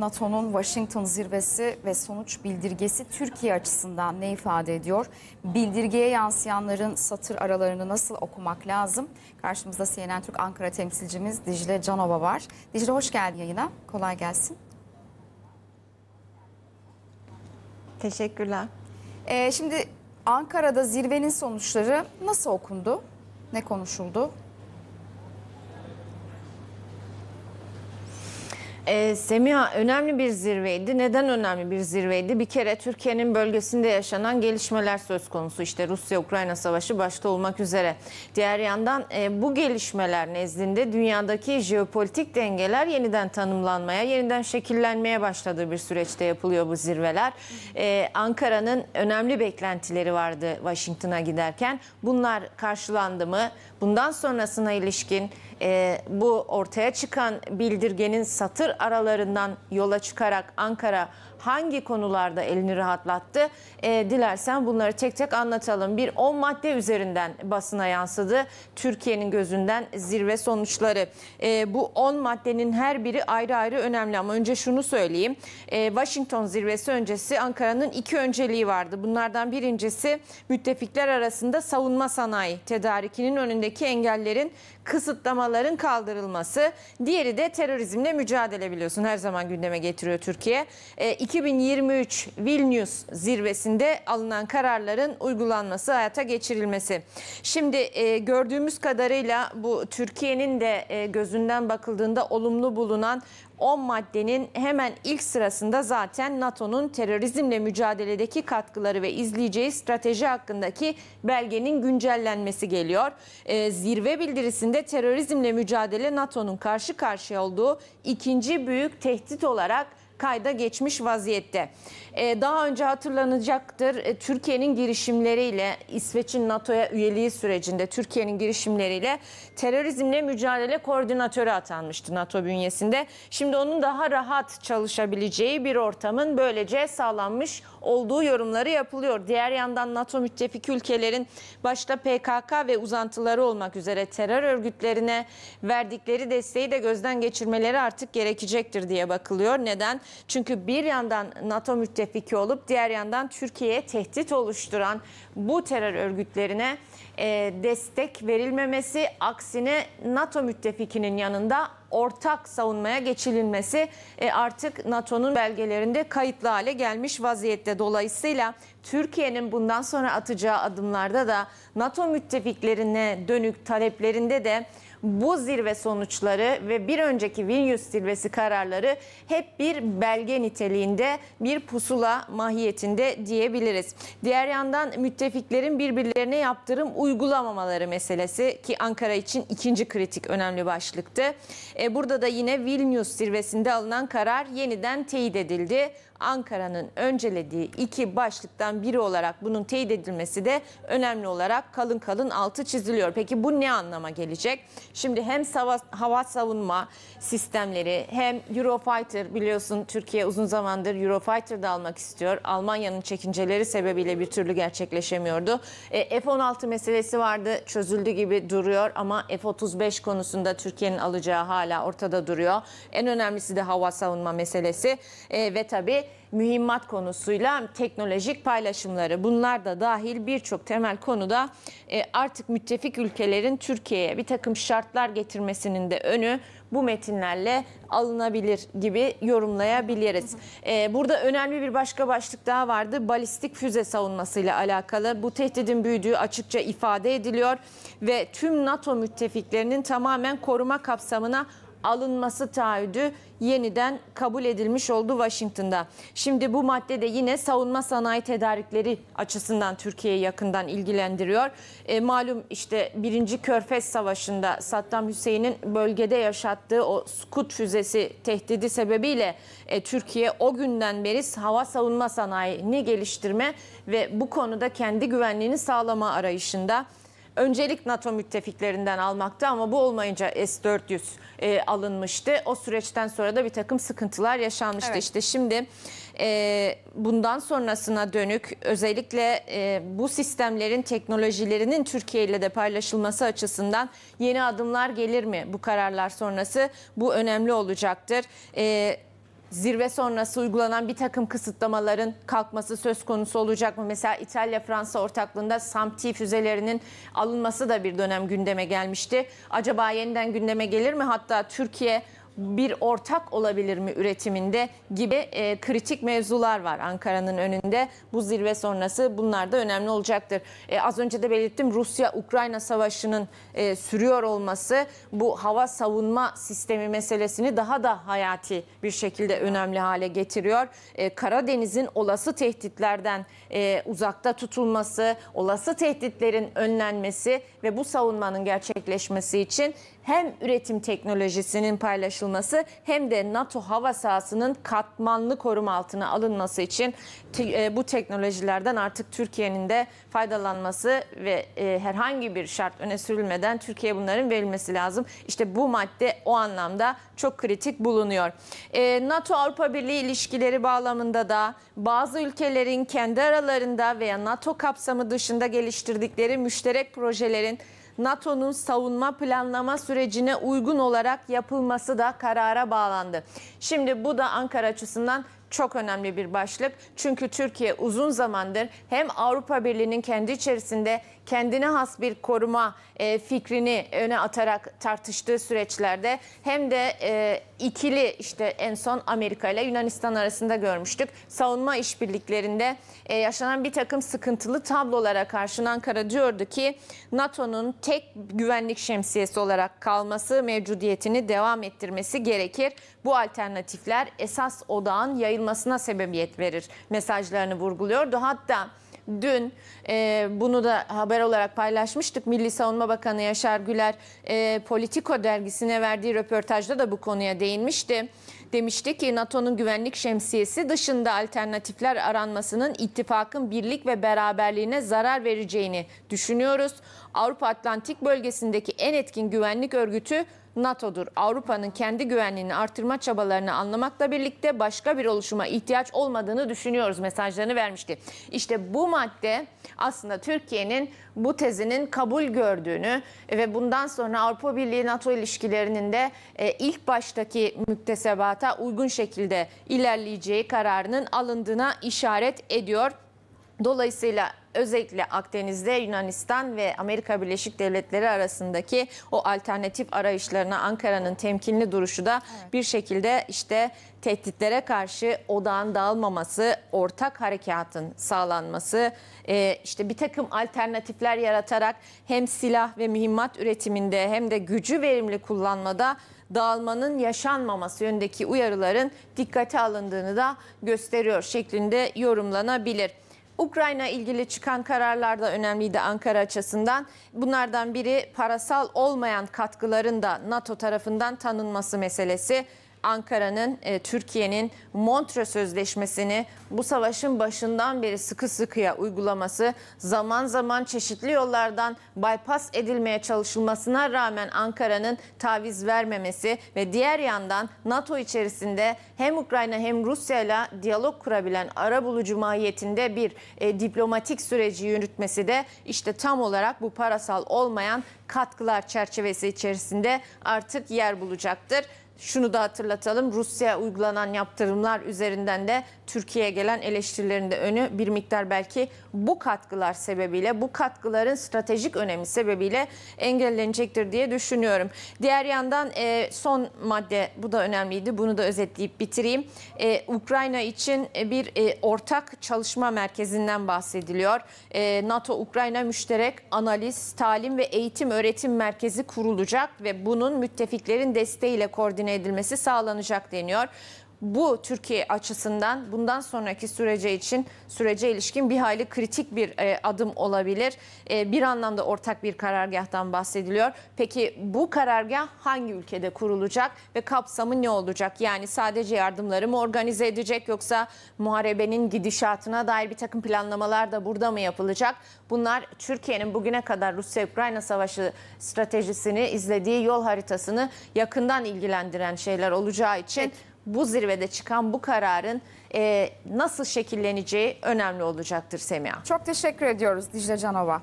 NATO'nun Washington zirvesi ve sonuç bildirgesi Türkiye açısından ne ifade ediyor? Bildirgeye yansıyanların satır aralarını nasıl okumak lazım? Karşımızda CNN Türk Ankara temsilcimiz Dicle Canova var. Dicle hoş geldin yayına. Kolay gelsin. Teşekkürler. Ee, şimdi Ankara'da zirvenin sonuçları nasıl okundu? Ne konuşuldu? E, Semiha önemli bir zirveydi. Neden önemli bir zirveydi? Bir kere Türkiye'nin bölgesinde yaşanan gelişmeler söz konusu. İşte Rusya-Ukrayna savaşı başta olmak üzere. Diğer yandan e, bu gelişmeler nezdinde dünyadaki jeopolitik dengeler yeniden tanımlanmaya, yeniden şekillenmeye başladığı bir süreçte yapılıyor bu zirveler. E, Ankara'nın önemli beklentileri vardı Washington'a giderken. Bunlar karşılandı mı? Bundan sonrasına ilişkin e, bu ortaya çıkan bildirgenin satır aralarından yola çıkarak Ankara hangi konularda elini rahatlattı? E, dilersen bunları tek tek anlatalım. Bir 10 madde üzerinden basına yansıdı. Türkiye'nin gözünden zirve sonuçları. E, bu 10 maddenin her biri ayrı ayrı önemli ama önce şunu söyleyeyim. E, Washington zirvesi öncesi Ankara'nın iki önceliği vardı. Bunlardan birincisi müttefikler arasında savunma sanayi tedarikinin önündeki engellerin kısıtlamaların kaldırılması. Diğeri de terörizmle mücadele biliyorsun. Her zaman gündeme getiriyor Türkiye. E, 2023 Vilnius zirvesinde alınan kararların uygulanması, hayata geçirilmesi. Şimdi e, gördüğümüz kadarıyla bu Türkiye'nin de e, gözünden bakıldığında olumlu bulunan 10 maddenin hemen ilk sırasında zaten NATO'nun terörizmle mücadeledeki katkıları ve izleyeceği strateji hakkındaki belgenin güncellenmesi geliyor. E, zirve bildirisinde terörizmle mücadele NATO'nun karşı karşıya olduğu ikinci büyük tehdit olarak kayda geçmiş vaziyette. E, daha önce hatırlanacaktır e, Türkiye'nin girişimleriyle İsveç'in NATO'ya üyeliği sürecinde Türkiye'nin girişimleriyle terörizmle mücadele koordinatörü atanmıştı NATO bünyesinde. Şimdi onun daha rahat çalışabileceği bir ortamın böylece sağlanmış olduğu yorumları yapılıyor. Diğer yandan NATO müttefik ülkelerin başta PKK ve uzantıları olmak üzere terör örgütlerine verdikleri desteği de gözden geçirmeleri artık gerekecektir diye bakılıyor. Neden? Çünkü bir yandan NATO müttefiki olup diğer yandan Türkiye'ye tehdit oluşturan bu terör örgütlerine e, destek verilmemesi aksine NATO müttefikinin yanında ortak savunmaya geçilinmesi e, artık NATO'nun belgelerinde kayıtlı hale gelmiş vaziyette. Dolayısıyla Türkiye'nin bundan sonra atacağı adımlarda da NATO müttefiklerine dönük taleplerinde de bu zirve sonuçları ve bir önceki Vilnius zirvesi kararları hep bir belge niteliğinde, bir pusula mahiyetinde diyebiliriz. Diğer yandan müttefiklerin birbirlerine yaptırım uygulamamaları meselesi ki Ankara için ikinci kritik önemli başlıktı. E, burada da yine Vilnius zirvesinde alınan karar yeniden teyit edildi. Ankara'nın öncelediği iki başlıktan biri olarak bunun teyit edilmesi de önemli olarak kalın kalın altı çiziliyor. Peki bu ne anlama gelecek? Şimdi hem hava, hava savunma sistemleri hem Eurofighter biliyorsun Türkiye uzun zamandır Eurofighter da almak istiyor. Almanya'nın çekinceleri sebebiyle bir türlü gerçekleşemiyordu. E, F-16 meselesi vardı çözüldü gibi duruyor ama F-35 konusunda Türkiye'nin alacağı hala ortada duruyor. En önemlisi de hava savunma meselesi e, ve tabii mühimmat konusuyla teknolojik paylaşımları bunlar da dahil birçok temel konuda e, artık müttefik ülkelerin Türkiye'ye bir takım şartlar getirmesinin de önü bu metinlerle alınabilir gibi yorumlayabiliriz. E, burada önemli bir başka başlık daha vardı. Balistik füze savunmasıyla alakalı. Bu tehdidin büyüdüğü açıkça ifade ediliyor ve tüm NATO müttefiklerinin tamamen koruma kapsamına alınması taahhüdü yeniden kabul edilmiş oldu Washington'da. Şimdi bu madde de yine savunma sanayi tedarikleri açısından Türkiye'yi yakından ilgilendiriyor. E, malum işte 1. Körfez Savaşı'nda Saddam Hüseyin'in bölgede yaşattığı o Scud füzesi tehdidi sebebiyle e, Türkiye o günden beri hava savunma sanayini geliştirme ve bu konuda kendi güvenliğini sağlama arayışında öncelik NATO müttefiklerinden almaktı ama bu olmayınca S-400 e, alınmıştı. O süreçten sonra da bir takım sıkıntılar yaşanmıştı. Evet. İşte şimdi e, bundan sonrasına dönük özellikle e, bu sistemlerin teknolojilerinin Türkiye ile de paylaşılması açısından yeni adımlar gelir mi bu kararlar sonrası? Bu önemli olacaktır. Evet zirve sonrası uygulanan bir takım kısıtlamaların kalkması söz konusu olacak mı? Mesela İtalya-Fransa ortaklığında SAMTİ füzelerinin alınması da bir dönem gündeme gelmişti. Acaba yeniden gündeme gelir mi? Hatta Türkiye bir ortak olabilir mi üretiminde gibi e, kritik mevzular var Ankara'nın önünde. Bu zirve sonrası bunlar da önemli olacaktır. E, az önce de belirttim Rusya-Ukrayna savaşının e, sürüyor olması bu hava savunma sistemi meselesini daha da hayati bir şekilde önemli hale getiriyor. E, Karadeniz'in olası tehditlerden e, uzakta tutulması, olası tehditlerin önlenmesi ve bu savunmanın gerçekleşmesi için hem üretim teknolojisinin paylaşılması hem de NATO hava sahasının katmanlı koruma altına alınması için e, bu teknolojilerden artık Türkiye'nin de faydalanması ve e, herhangi bir şart öne sürülmeden Türkiye bunların verilmesi lazım. İşte bu madde o anlamda çok kritik bulunuyor. E, NATO Avrupa Birliği ilişkileri bağlamında da bazı ülkelerin kendi aralarında veya NATO kapsamı dışında geliştirdikleri müşterek projelerin NATO'nun savunma planlama sürecine uygun olarak yapılması da karara bağlandı. Şimdi bu da Ankara açısından çok önemli bir başlık. Çünkü Türkiye uzun zamandır hem Avrupa Birliği'nin kendi içerisinde kendine has bir koruma e, fikrini öne atarak tartıştığı süreçlerde hem de e, ikili işte en son Amerika ile Yunanistan arasında görmüştük. Savunma işbirliklerinde e, yaşanan bir takım sıkıntılı tablolara karşın Ankara diyordu ki NATO'nun tek güvenlik şemsiyesi olarak kalması mevcudiyetini devam ettirmesi gerekir. Bu alternatifler esas odağın yayılması yayılmasına sebebiyet verir mesajlarını vurguluyordu. Hatta dün e, bunu da haber olarak paylaşmıştık. Milli Savunma Bakanı Yaşar Güler e, Politico dergisine verdiği röportajda da bu konuya değinmişti. Demişti ki NATO'nun güvenlik şemsiyesi dışında alternatifler aranmasının ittifakın birlik ve beraberliğine zarar vereceğini düşünüyoruz. Avrupa Atlantik bölgesindeki en etkin güvenlik örgütü NATO'dur. Avrupa'nın kendi güvenliğini artırma çabalarını anlamakla birlikte başka bir oluşuma ihtiyaç olmadığını düşünüyoruz mesajlarını vermişti. İşte bu madde aslında Türkiye'nin bu tezinin kabul gördüğünü ve bundan sonra Avrupa Birliği NATO ilişkilerinin de e, ilk baştaki müktesebata uygun şekilde ilerleyeceği kararının alındığına işaret ediyor. Dolayısıyla özellikle Akdeniz'de Yunanistan ve Amerika Birleşik Devletleri arasındaki o alternatif arayışlarına Ankara'nın temkinli duruşu da evet. bir şekilde işte tehditlere karşı odağın dağılmaması, ortak harekatın sağlanması, e, işte bir takım alternatifler yaratarak hem silah ve mühimmat üretiminde hem de gücü verimli kullanmada dağılmanın yaşanmaması yönündeki uyarıların dikkate alındığını da gösteriyor şeklinde yorumlanabilir. Ukrayna ilgili çıkan kararlar da önemliydi Ankara açısından. Bunlardan biri parasal olmayan katkıların da NATO tarafından tanınması meselesi. Ankara'nın, e, Türkiye'nin Montre Sözleşmesi'ni bu savaşın başından beri sıkı sıkıya uygulaması, zaman zaman çeşitli yollardan bypass edilmeye çalışılmasına rağmen Ankara'nın taviz vermemesi ve diğer yandan NATO içerisinde hem Ukrayna hem Rusya ile diyalog kurabilen arabulucu mahiyetinde bir e, diplomatik süreci yürütmesi de işte tam olarak bu parasal olmayan katkılar çerçevesi içerisinde artık yer bulacaktır şunu da hatırlatalım. Rusya uygulanan yaptırımlar üzerinden de Türkiye'ye gelen eleştirilerin de önü bir miktar belki bu katkılar sebebiyle, bu katkıların stratejik önemi sebebiyle engellenecektir diye düşünüyorum. Diğer yandan e, son madde bu da önemliydi. Bunu da özetleyip bitireyim. E, Ukrayna için e, bir ortak çalışma merkezinden bahsediliyor. NATO-Ukrayna müşterek analiz, talim ve eğitim öğretim merkezi kurulacak ve bunun müttefiklerin desteğiyle koordine koordine edilmesi sağlanacak deniyor bu Türkiye açısından bundan sonraki sürece için sürece ilişkin bir hayli kritik bir e, adım olabilir. E, bir anlamda ortak bir karargahtan bahsediliyor. Peki bu karargah hangi ülkede kurulacak ve kapsamı ne olacak? Yani sadece yardımları mı organize edecek yoksa muharebenin gidişatına dair bir takım planlamalar da burada mı yapılacak? Bunlar Türkiye'nin bugüne kadar Rusya-Ukrayna savaşı stratejisini izlediği yol haritasını yakından ilgilendiren şeyler olacağı için... Evet bu zirvede çıkan bu kararın e, nasıl şekilleneceği önemli olacaktır Semiha. Çok teşekkür ediyoruz Dicle Canova.